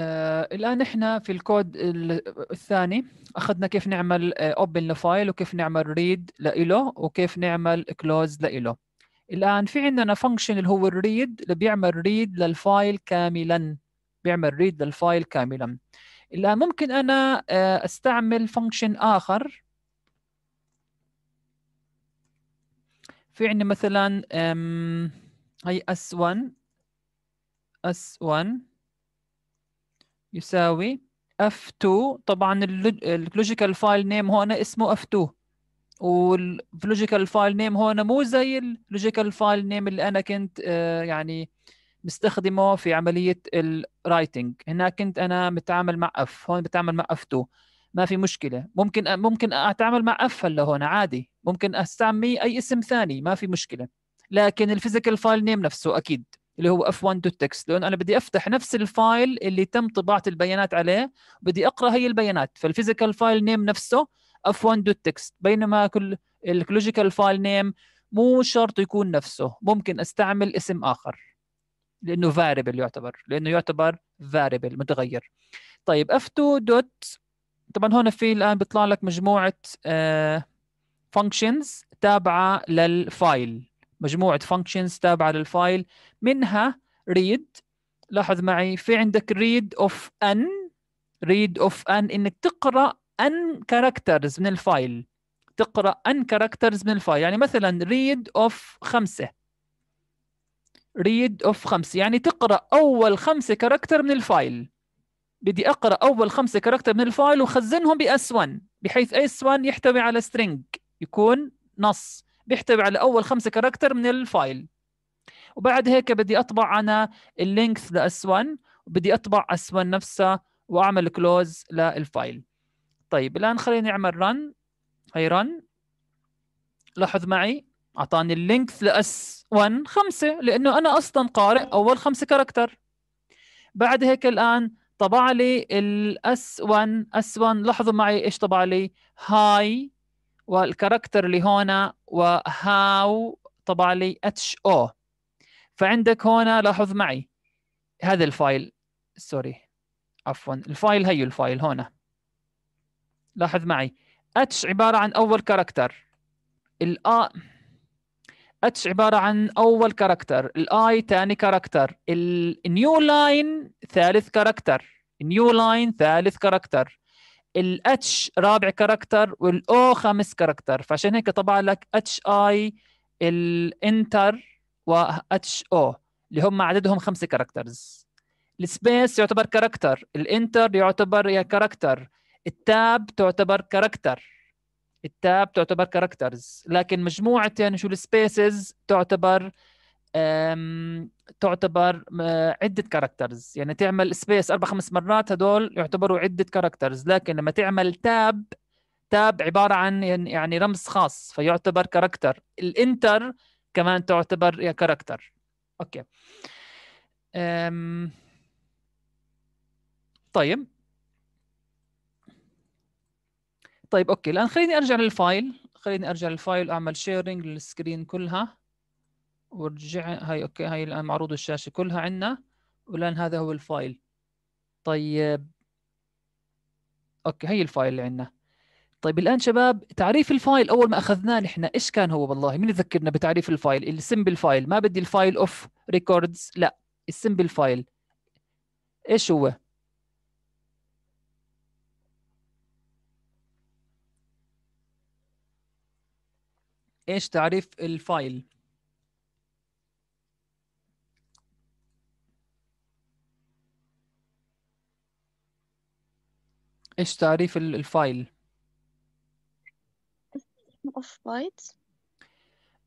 آه الان احنا في الكود الثاني اخذنا كيف نعمل اوبن آه، لفايل وكيف نعمل ريد لإله وكيف نعمل كلوز لإله الان في عندنا فانكشن اللي هو الريد اللي بيعمل ريد للفايل كاملا بيعمل ريد للفايل كاملا الان ممكن انا آه، استعمل فانكشن اخر في عندي مثلا هي اس1 اس1 يساوي F2 طبعا اللوجيكال فايل نيم هون اسمه F2 واللوجيكال فايل نيم هون مو زي اللوجيكال فايل نيم اللي انا كنت آه، يعني مستخدمه في عمليه الرايتنج هناك كنت انا متعامل مع F هون بتعامل مع f 2 ما في مشكله ممكن آه، ممكن اتعامل مع F هلا هون عادي ممكن استعمل اي اسم ثاني ما في مشكله لكن الفيزيكال فايل نيم نفسه اكيد اللي هو دوت 1txt لأن أنا بدي أفتح نفس الفايل اللي تم طباعة البيانات عليه بدي أقرأ هي البيانات فالفيزيكال فايل نيم نفسه دوت 1txt بينما كل اللوجيكال فايل نيم مو شرط يكون نفسه ممكن استعمل اسم اخر لانه فاريبل يعتبر لانه يعتبر فاريبل متغير طيب f2 دوت طبعا هون في الان بيطلع لك مجموعه فانكشنز آه، تابعه للفايل مجموعه فانكشنز تابعه للفايل منها ريد لاحظ معي في عندك ريد اوف ان ريد اوف ان انك تقرا ان كاركترز من الفايل تقرا ان كاركترز من الفايل يعني مثلا ريد اوف خمسه ريد اوف خمسه يعني تقرا اول خمسه كاركتر من الفايل بدي اقرا اول خمسه كاركتر من الفايل وخزنهم باس 1 بحيث اس 1 يحتوي على سترينج يكون نص بيحتوي على اول خمسه كاركتر من الفايل وبعد هيك بدي اطبع انا اللينكس لاس 1 وبدي اطبع اس 1 نفسها واعمل كلوز للفايل طيب الان خليني اعمل رن هي رن لاحظ معي اعطاني اللينكس لاس 1 خمسه لانه انا اصلا قارئ اول خمسه كاركتر بعد هيك الان طبع لي الاس 1 اس 1 لاحظوا معي ايش طبع لي هاي والكاركتر اللي هنا وهاو طبع لي اتش او فعندك هنا لاحظ معي هذا الفايل سوري عفوا الفايل هيو الفايل هنا لاحظ معي اتش عباره عن اول كاركتر الآ اتش عباره عن اول كاركتر الاي ثاني كاركتر النيو لاين ثالث كاركتر نيو لاين ثالث كاركتر الاتش رابع كاركتر والاو خامس كاركتر فعشان هيك طبع لك اتش اي الانتر واتش او اللي هم عددهم خمسة كاركترز السبيس يعتبر كاركتر الانتر يعتبر يا كاركتر التاب تعتبر كاركتر التاب تعتبر كاركترز لكن مجموعة يعني شو السبيسز تعتبر تعتبر آه، عدة كاركترز يعني تعمل سبيس أربع خمس مرات هدول يعتبروا عدة كاركترز لكن لما تعمل تاب تاب عبارة عن يعني رمز خاص فيعتبر كاركتر الانتر كمان تعتبر كاركتر أوكي أم... طيب طيب أوكي الآن خليني أرجع للفايل خليني أرجع للفايل وأعمل شيرنج للسكرين كلها ورجع هاي اوكي هاي الان معروض الشاشه كلها عندنا والان هذا هو الفايل طيب اوكي هي الفايل اللي عندنا طيب الان شباب تعريف الفايل اول ما اخذناه نحن ايش كان هو والله مين يذكرنا بتعريف الفايل السمبل فايل ما بدي الفايل اوف ريكوردز لا السمبل فايل ايش هو ايش تعريف الفايل ايش تعريف الفايل of bytes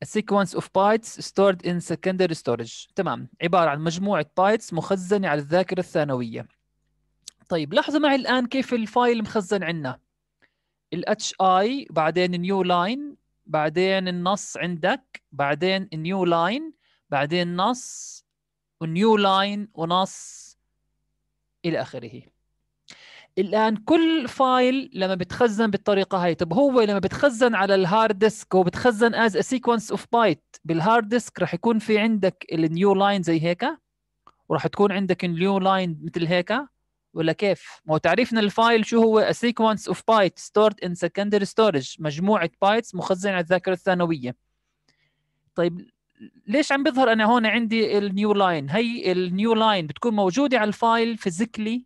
A sequence of bytes stored in secondary storage تمام عبارة عن مجموعة bytes مخزنة على الذاكرة الثانوية طيب لاحظوا معي الآن كيف الفايل مخزن عندنا ال HI بعدين new line بعدين النص عندك بعدين new line بعدين نص ونيو line ونص إلى آخره الان كل فايل لما بتخزن بالطريقه هاي طب هو لما بتخزن على الهارد ديسك هو بتخزن از ا سيكونس اوف بايت بالهارد ديسك راح يكون في عندك النيو لاين زي هيك وراح تكون عندك النيو لاين مثل هيك ولا كيف؟ ما هو تعريفنا للفايل شو هو a sequence of bytes stored in secondary storage مجموعة بايتس مخزنة على الذاكرة الثانوية. طيب ليش عم بيظهر انا هون عندي النيو لاين؟ هي النيو لاين بتكون موجودة على الفايل فيزيكلي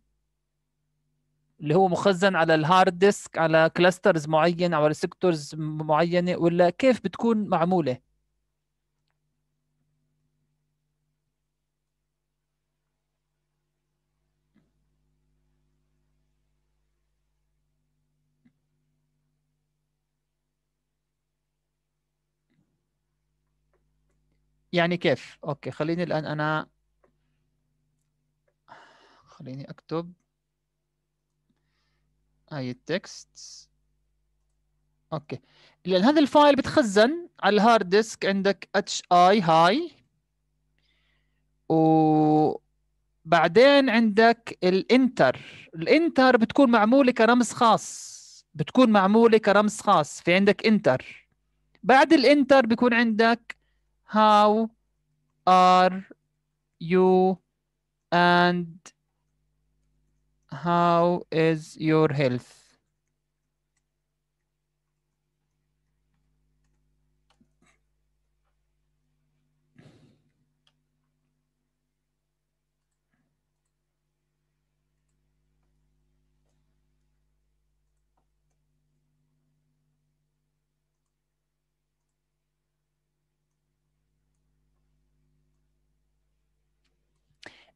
اللي هو مخزن على الهارد ديسك على كلاسترز معين على سيكتورز معينه ولا كيف بتكون معموله يعني كيف اوكي خليني الان انا خليني اكتب هاي التكست اوكي لان هذا الفايل بتخزن على الهارد ديسك عندك اتش اي هاي وبعدين عندك الانتر الانتر بتكون معموله كرمز خاص بتكون معموله كرمز خاص في عندك انتر بعد الانتر بيكون عندك هاو ار يو اند how is your health?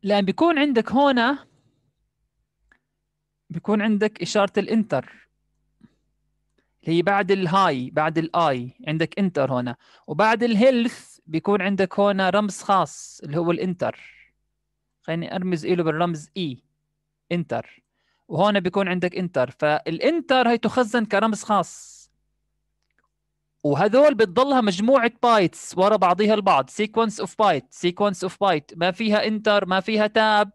لان بيكون عندك هنا بيكون عندك إشارة الإنتر اللي هي بعد الهاي بعد الآي عندك إنتر هنا وبعد الهيلث بيكون عندك هنا رمز خاص اللي هو الإنتر خليني أرمز إله بالرمز إي e، إنتر وهون بيكون عندك إنتر فالإنتر هي تخزن كرمز خاص وهذول بتضلها مجموعة بايتس ورا بعضها البعض سيكونس اوف بايت سيكونس اوف بايت ما فيها انتر ما فيها تاب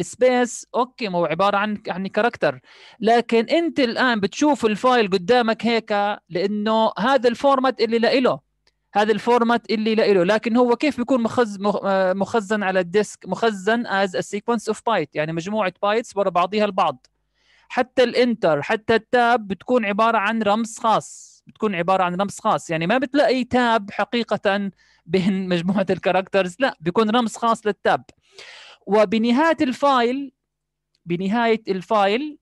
السبيس اوكي ما هو عباره عن عن يعني كاركتر لكن انت الان بتشوف الفايل قدامك هيك لانه هذا الفورمات اللي لإله هذا الفورمات اللي لإله لكن هو كيف بيكون مخز مخزن على الديسك مخزن از ا سيكونس اوف بايت يعني مجموعه بايتس ورا بعضيها البعض حتى الانتر حتى التاب بتكون عباره عن رمز خاص بتكون عباره عن رمز خاص يعني ما بتلاقي تاب حقيقه بين مجموعه الكاركترز لا بيكون رمز خاص للتاب وبنهاية الفايل بنهاية الفايل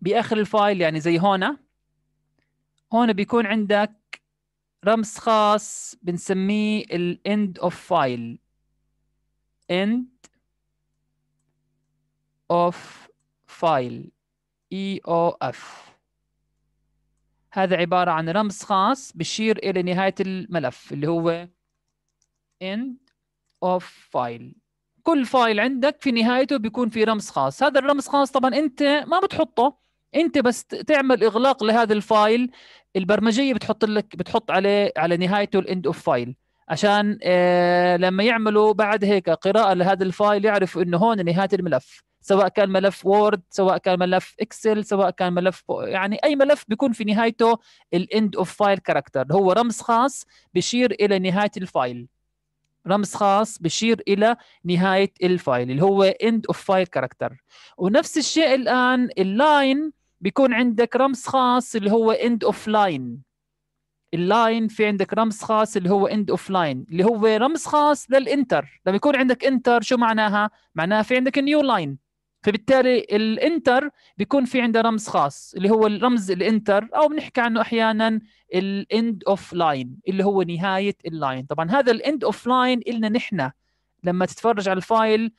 بآخر الفايل يعني زي هنا هنا بيكون عندك رمز خاص بنسميه ال end of file end of file EOF هذا عبارة عن رمز خاص بشير إلى نهاية الملف اللي هو end اوف فايل كل فايل عندك في نهايته بيكون في رمز خاص هذا الرمز خاص طبعا انت ما بتحطه انت بس تعمل اغلاق لهذا الفايل البرمجيه بتحط لك بتحط عليه على نهايته الاند اوف فايل عشان آه لما يعملوا بعد هيك قراءه لهذا الفايل يعرفوا انه هون نهايه الملف سواء كان ملف وورد سواء كان ملف اكسل سواء كان ملف يعني اي ملف بيكون في نهايته الاند اوف فايل كاركتر هو رمز خاص بيشير الى نهايه الفايل رمز خاص بشير الى نهايه الفايل اللي هو اند اوف فايل كاركتر ونفس الشيء الان اللاين بيكون عندك رمز خاص اللي هو اند اوف لاين اللاين في عندك رمز خاص اللي هو اند اوف لاين اللي هو رمز خاص للانتر لما يكون عندك انتر شو معناها معناها في عندك نيو لاين فبالتالي الانتر بيكون في عنده رمز خاص اللي هو الرمز الانتر او بنحكي عنه احيانا الاند اوف لاين اللي هو نهايه اللاين طبعا هذا الاند اوف لاين النا نحن لما تتفرج على الفايل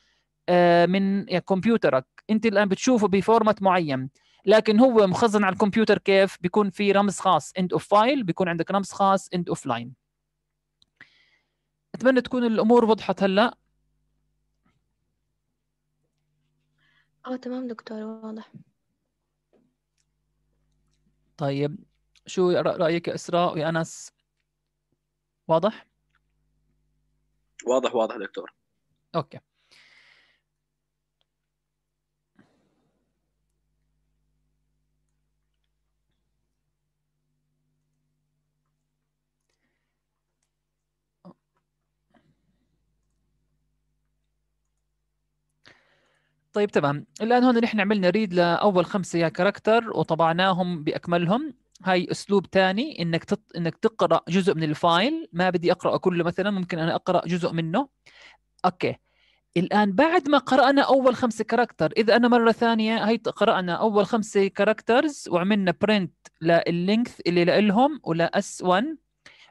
آه، من كمبيوترك انت الان بتشوفه بفورمات معين لكن هو مخزن على الكمبيوتر كيف بيكون في رمز خاص اند اوف فايل بيكون عندك رمز خاص اند اوف لاين اتمنى تكون الامور وضحت هلا اه تمام دكتور واضح طيب شو رأيك يا إسراء ويا أنس واضح؟ واضح واضح دكتور اوكي طيب تمام الان هون نحن عملنا ريد لاول خمسه يا كاركتر وطبعناهم باكملهم هاي اسلوب ثاني انك تط... انك تقرا جزء من الفايل ما بدي اقراه كله مثلا ممكن انا اقرا جزء منه اوكي الان بعد ما قرانا اول خمسه كاركتر اذا انا مره ثانيه هي قرانا اول خمسه كاركترز وعملنا برنت لللينث اللي لهم ولا اس 1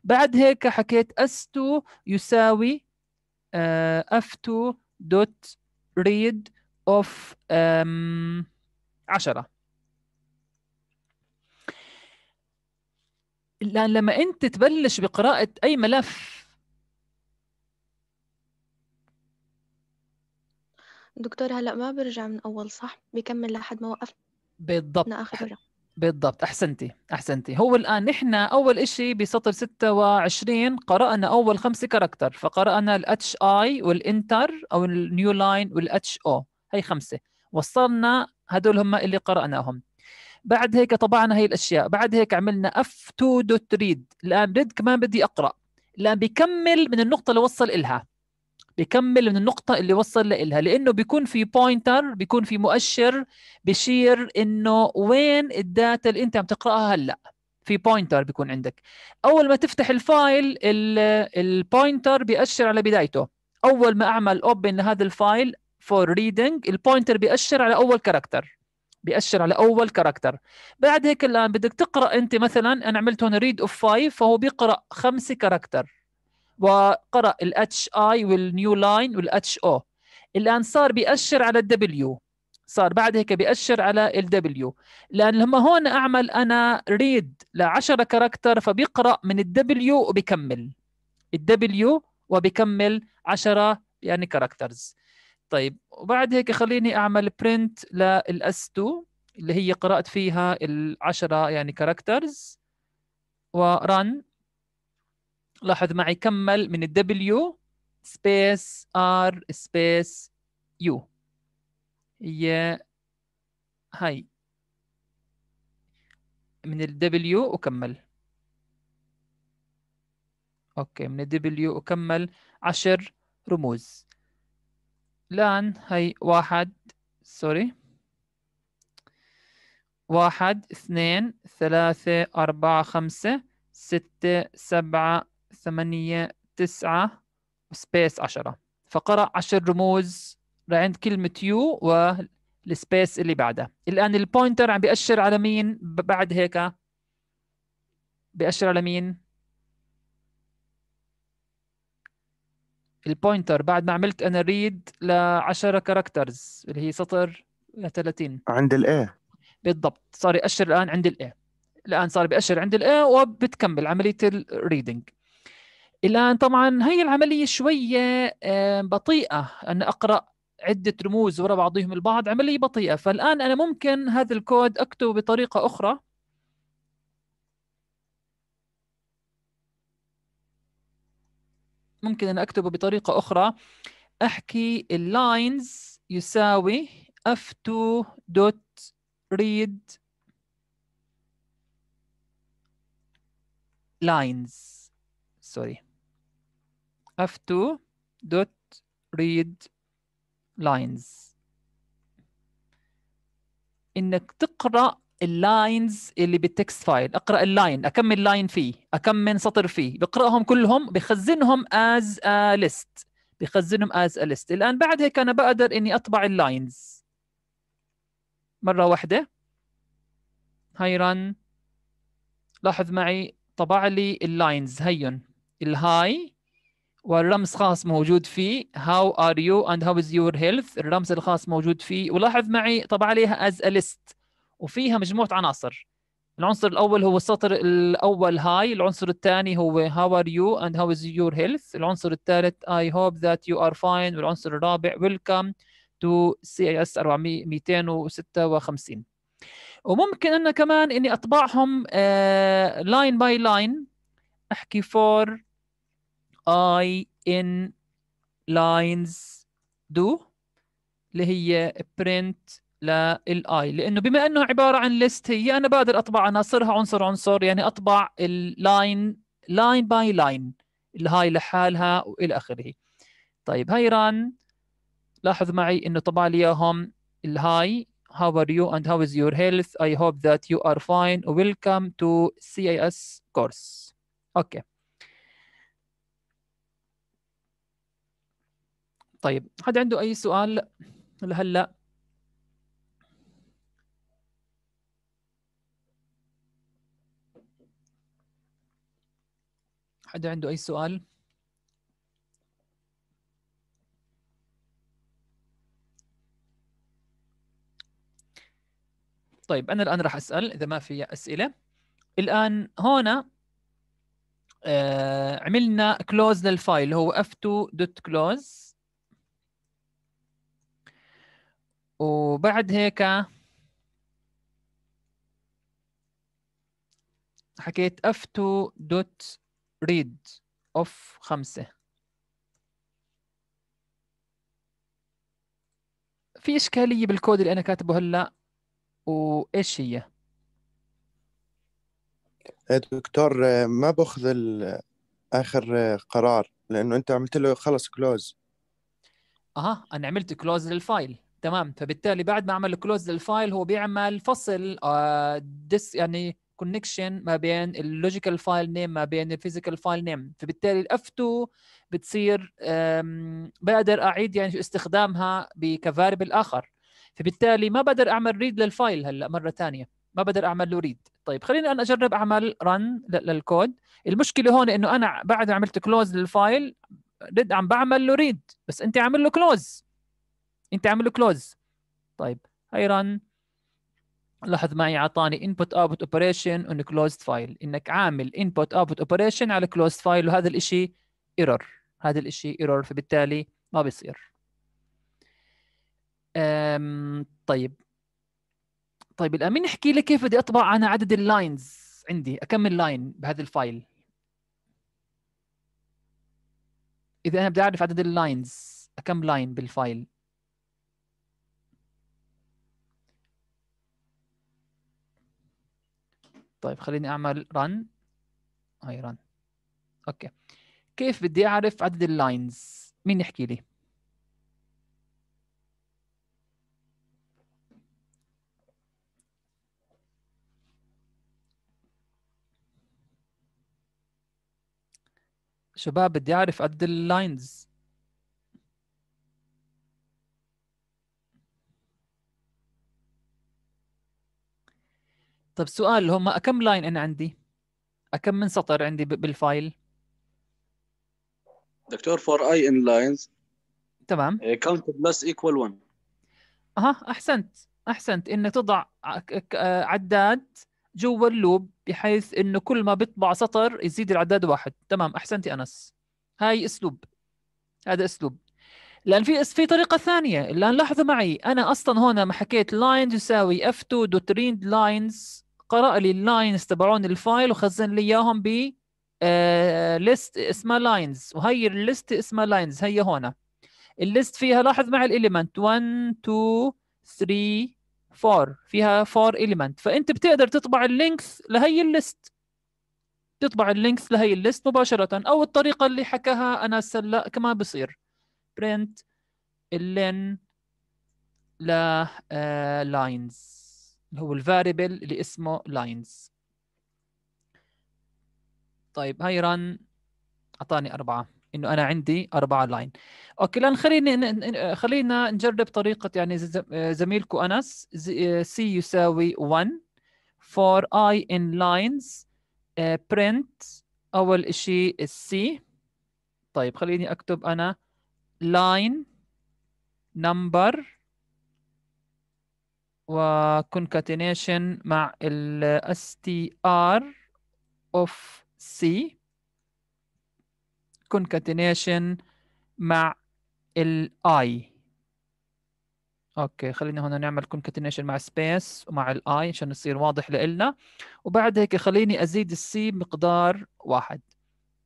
بعد هيك حكيت اس 2 يساوي اف 2 دوت ريد اوف 10 الآن لما أنت تبلش بقراءة أي ملف دكتور هلا ما برجع من أول صح؟ بكمل لحد ما وقف بالضبط بالضبط أحسنتي أحسنتي هو الآن نحن أول إشي بسطر 26 قرأنا أول خمسة كاركتر فقرأنا الاتش اي والإنتر أو النيو لاين والاتش او هي خمسة وصلنا هدول هم اللي قرأناهم بعد هيك طبعنا هي الأشياء بعد هيك عملنا f 23 الآن ريد كمان بدي أقرأ الآن بكمل من النقطة اللي وصل إلها بكمل من النقطة اللي وصل لإلها لأنه بيكون في بوينتر بيكون في مؤشر بشير إنه وين الداتا اللي أنت عم تقرأها هلأ في بوينتر بيكون عندك أول ما تفتح الفايل البوينتر بيأشر على بدايته أول ما أعمل أوبن لهذا الفايل فور ريدنج البوينتر بيأشر على اول كاركتر بيأشر على اول كاركتر بعد هيك الان بدك تقرا انت مثلا انا عملت هون ريد اوف 5 فهو بيقرا خمسه كاركتر وقرا الاتش اي والنيو لاين والاتش او الان صار بيأشر على الدبليو صار بعد هيك بيأشر على الدبليو لان لما هون اعمل انا ريد ل 10 كاركتر فبيقرا من الدبليو وبكمل الدبليو وبكمل 10 يعني كاركترز طيب وبعد هيك خليني اعمل برنت للاس 2 اللي هي قرات فيها ال10 يعني كاركترز ورن لاحظ معي كمل من الدبليو سبيس ار سبيس يو هي هاي من الدبليو وكمل اوكي من الدبليو وكمل عشر رموز الآن هي واحد سوري واحد اثنين ثلاثة أربعة خمسة ستة سبعة ثمانية تسعة سبيس عشرة فقرأ عشر رموز عند كلمة يو والسبيس اللي بعدها الآن البوينتر عم بيأشر على مين بعد هيك بيأشر على مين البوينتر بعد ما عملت انا ريد ل 10 كاركترز اللي هي سطر ل 30 عند الاي بالضبط صار يأشر الان عند الاي الان صار بأشر عند الاي وبتكمل عمليه الريدنج الان طبعا هي العمليه شويه بطيئه ان اقرا عده رموز ورا بعضهم البعض عمليه بطيئه فالان انا ممكن هذا الكود اكتبه بطريقه اخرى ممكن أن أكتبه بطريقة أخرى أحكي lines يساوي f2 dot read lines sorry f2 dot read lines انك تقرا اللاينز اللي بالتكست فايل اقرا اللاين اكمل لاين فيه اكمل سطر فيه بقراهم كلهم بخزنهم از ا ليست بخزنهم از ا ليست الان بعد هيك انا بقدر اني اطبع اللاينز مره واحده هاي رن لاحظ معي طبع لي اللاينز هيون الهاي والرمز خاص موجود فيه هاو ار يو اند هاو از يور هيلث الرمز الخاص موجود فيه ولاحظ معي طبع عليها از ا ليست وفيها مجموعه عناصر العنصر الاول هو السطر الاول هاي العنصر الثاني هو هاو ار يو اند هاو از يور هيلث العنصر الثالث اي هوب ذات يو ار فاين والعنصر الرابع ويلكم تو سي اس 256 وممكن انا كمان اني اطبعهم لاين باي لاين احكي فور اي ان لاينز دو اللي هي print للاي لانه بما انه عباره عن ليست هي انا بقدر اطبع عناصرها عنصر عنصر يعني اطبع اللاين لاين باي لاين الهاي لحالها والى اخره طيب هاي ران لاحظ معي انه طبع لي اياهم الهاي how are you and how is your health I hope that you are fine welcome to CIS course اوكي طيب حد عنده اي سؤال لهلا حدا عنده أي سؤال؟ طيب أنا الآن راح أسأل إذا ما في أسئلة الآن هنا آه عملنا كلوز للفايل هو f2.close وبعد هيك حكيت f2. ريد اوف خمسة في إشكالية بالكود اللي أنا كاتبه هلا وإيش هي؟ إيه دكتور آه، ما باخذ آخر آه، قرار لأنه أنت عملت له خلص كلوز أها أنا عملت كلوز للفايل تمام فبالتالي بعد ما عمل كلوز للفايل هو بيعمل فصل آه ديس يعني كونكشن ما بين اللوجيكال فايل نيم ما بين الفيزيكال فايل نيم فبالتالي الاف 2 بتصير بقدر اعيد يعني استخدامها كفاربل اخر فبالتالي ما بقدر اعمل ريد للفايل هلا مره ثانيه ما بقدر اعمل له ريد طيب خليني انا اجرب اعمل رن للكود المشكله هون انه انا بعد ما عملت كلوز للفايل ريد عم بعمل له ريد بس انت عامل له كلوز انت عامل له كلوز طيب هي رن لاحظ معي عطاني input output operation on closed file انك عامل input output operation على closed file وهذا الاشي error هذا الاشي error فبالتالي ما بيصير أم طيب طيب الان مين يحكي لي كيف بدي اطبع انا عدد اللاينز عندي اكمل لاين بهذا الفايل اذا انا بدي اعرف عدد اللاينز كم لاين بالفايل طيب خليني أعمل run هاي run أوكي كيف بدي أعرف عدد اللاينز مين يحكي لي؟ شباب بدي اعرف عدد اللاينز طيب سؤال هم كم لاين انا عندي؟ كم من سطر عندي بالفايل؟ دكتور فور اي ان لاينز تمام كاونت بلس ايكوال 1 اها احسنت احسنت انك تضع آه، عداد جوا اللوب بحيث انه كل ما بيطبع سطر يزيد العداد واحد تمام احسنت يا انس هاي اسلوب هذا اسلوب لان في في طريقه ثانيه الان لاحظوا معي انا اصلا هنا ما حكيت لاينز يساوي اف 2 دوت ريند لاينز قرا لي اللاينز تبعون الفايل وخزن لي اياهم ب ليست آه، اسمها لاينز وهي الليست اسمها لاينز هي هون الليست فيها لاحظ مع الاليمنت 1 2 3 4 فيها 4 اليمنت فانت بتقدر تطبع اللينكس لهي الليست تطبع اللينكس لهي الليست مباشره او الطريقه اللي حكاها انا هلا كما بصير برنت اللين ل لاينز آه، اللي هو الفاريبل اللي اسمه lines طيب هاي ران اعطاني اربعه انه انا عندي اربعه لاين اوكي الان خلينا خلينا نجرب طريقه يعني آه، زميلكم انس سي آه، يساوي 1 فور اي ان lines برنت آه، اول شيء السي طيب خليني اكتب انا line number وconcatenation مع ال str of c concatenation مع ال i اوكي خلينا هنا نعمل concatenation مع space ومع i عشان يصير واضح لإلنا وبعد هيك خليني ازيد c بمقدار واحد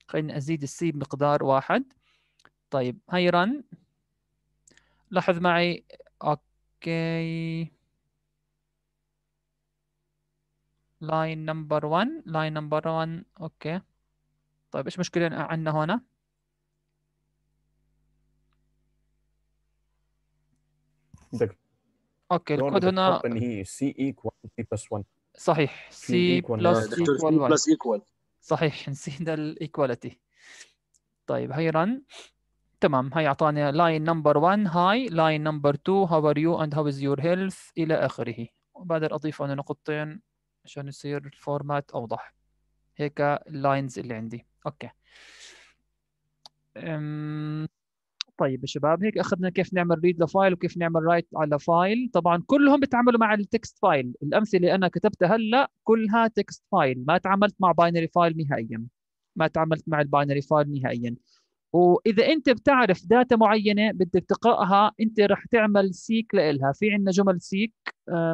خليني ازيد c بمقدار واحد طيب هاي رن لاحظ معي اوكي لاين نمبر 1 لاين نمبر 1 اوكي طيب ايش مشكلة عندنا هنا اوكي الكود هنا سي ايكوال سي بلس 1 صحيح سي بلس ايكوال بلس ايكوال صحيح نسينا الايكواليتي طيب هي رن تمام هي اعطاني لاين نمبر 1 هاي لاين نمبر 2 هاو ار يو اند هاو از يور هيلث الى اخره بقدر اضيف انا نقطتين عشان يصير الفورمات أوضح هيك اللاينز اللي عندي أوكي أم... طيب يا شباب هيك اخذنا كيف نعمل ريد لفايل وكيف نعمل رايت على فايل طبعا كلهم بيتعاملوا مع التكست فايل الامثله اللي انا كتبتها هلا كلها تكست فايل ما تعاملت مع باينري فايل نهائيا ما تعاملت مع الباينري فايل نهائيا واذا انت بتعرف داتا معينه بدك تقراها انت رح تعمل سيك لها في عندنا جمل سيك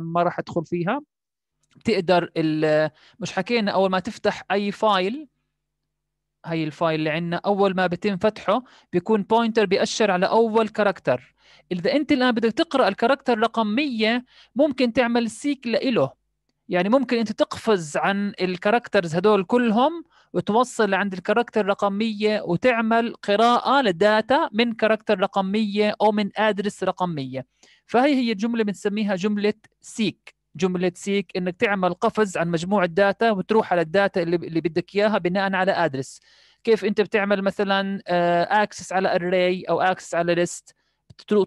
ما راح ادخل فيها تقدر مش حكينا اول ما تفتح اي فايل هي الفايل اللي عندنا اول ما بيتم فتحه بيكون بوينتر بيأشر على اول كاركتر اذا انت الان بدك تقرا الكاركتر رقم 100 ممكن تعمل سيك لإله يعني ممكن انت تقفز عن الكاركترز هدول كلهم وتوصل لعند الكاركتر رقم 100 وتعمل قراءة لداتا من كاركتر رقم 100 أو من أدرس رقم 100 فهي هي الجمله بنسميها جملة سيك جمله سيك انك تعمل قفز عن مجموعه داتا وتروح على الداتا اللي, اللي بدك اياها بناء على ادرس كيف انت بتعمل مثلا اكسس آه، على اري او اكسس على ليست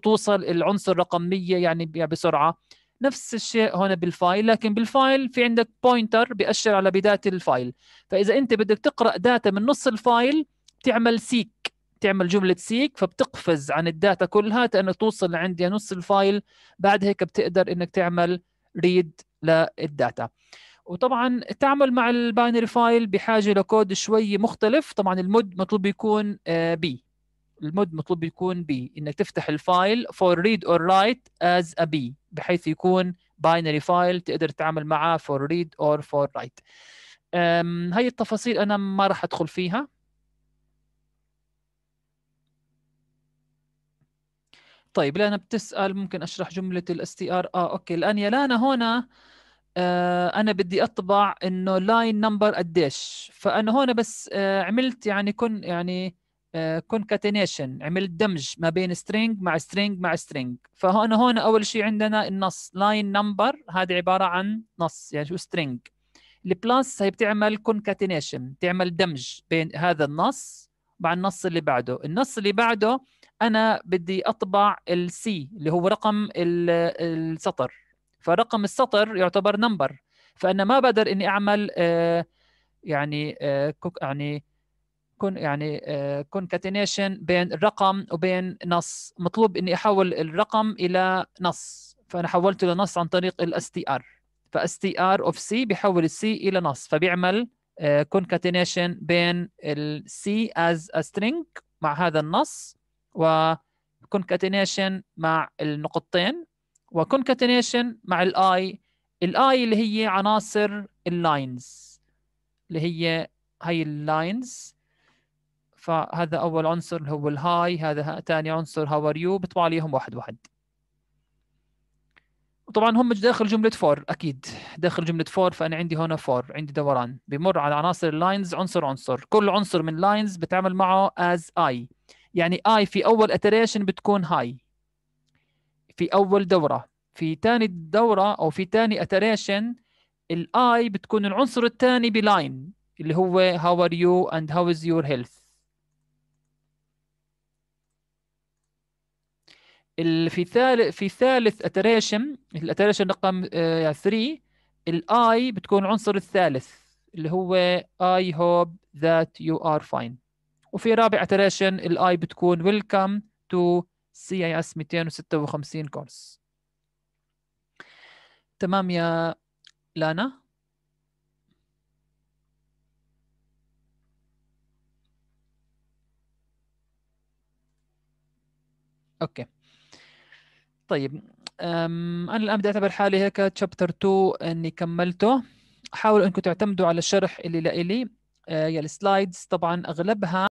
توصل العنصر رقميه يعني, يعني بسرعه نفس الشيء هنا بالفايل لكن بالفايل في عندك بوينتر بيأشر على بدايه الفايل فاذا انت بدك تقرا داتا من نص الفايل بتعمل سيك تعمل جملة سيك فبتقفز عن الداتا كلها لأنه توصل لعند نص الفايل بعد هيك بتقدر إنك تعمل ريد للداتا وطبعا التعامل مع الباينري فايل بحاجه لكود شوي مختلف طبعا المود مطلوب يكون بي آه، المود مطلوب يكون بي انك تفتح الفايل for read or write as a بي بحيث يكون باينري فايل تقدر تتعامل معه for read or for write هاي التفاصيل انا ما راح ادخل فيها طيب لانا بتسال ممكن اشرح جمله الاس تي ار اه اوكي الان يا لانا هنا آه انا بدي اطبع انه لاين نمبر قديش فانا هنا بس آه عملت يعني كن يعني كونكاتينيشن آه، عملت دمج ما بين سترينج مع سترينج مع سترينج فهنا هون اول شيء عندنا النص لاين نمبر هذه عباره عن نص يعني شو سترينج البلس هي بتعمل كونكاتينيشن بتعمل دمج بين هذا النص مع النص اللي بعده النص اللي بعده انا بدي اطبع السي اللي هو رقم السطر فرقم السطر يعتبر نمبر فانا ما بقدر اني اعمل آه، يعني آه، يعني كون يعني كونكاتينيشن آه، بين الرقم وبين نص مطلوب اني احول الرقم الى نص فانا حولته لنص عن طريق الاس تي ار فاس تي ار اوف سي بيحول السي الى نص فبيعمل كونكاتينيشن بين السي از string مع هذا النص وكونكاتينيشن مع النقطتين وكونكاتينيشن مع الاي الاي اللي هي عناصر اللاينز اللي هي هي اللاينز فهذا اول عنصر اللي هو الهاي هذا ثاني عنصر هاو ار يو بطبع عليهم واحد واحد وطبعا هم داخل جمله فور اكيد داخل جمله فور فانا عندي هنا فور عندي دوران بمر على عناصر اللاينز عنصر عنصر كل عنصر من لاينز بتعمل معه as i يعني اي في اول اتريشن بتكون هاي في اول دوره في ثاني دوره او في ثاني اتريشن الاي بتكون العنصر الثاني بلاين اللي هو how are you and how is your health في ثالث في ثالث اتريشن الاتريشن رقم 3 آه، الاي بتكون العنصر الثالث اللي هو I hope that you are fine وفي رابع اتريشن الاي بتكون ويلكم تو سي اي اس 256 كورس تمام يا لانا اوكي طيب انا الان بدي اعتبر حالي هيك تشابتر 2 اني كملته حاولوا انكم تعتمدوا على الشرح اللي لإلي آه، يا السلايدز طبعا اغلبها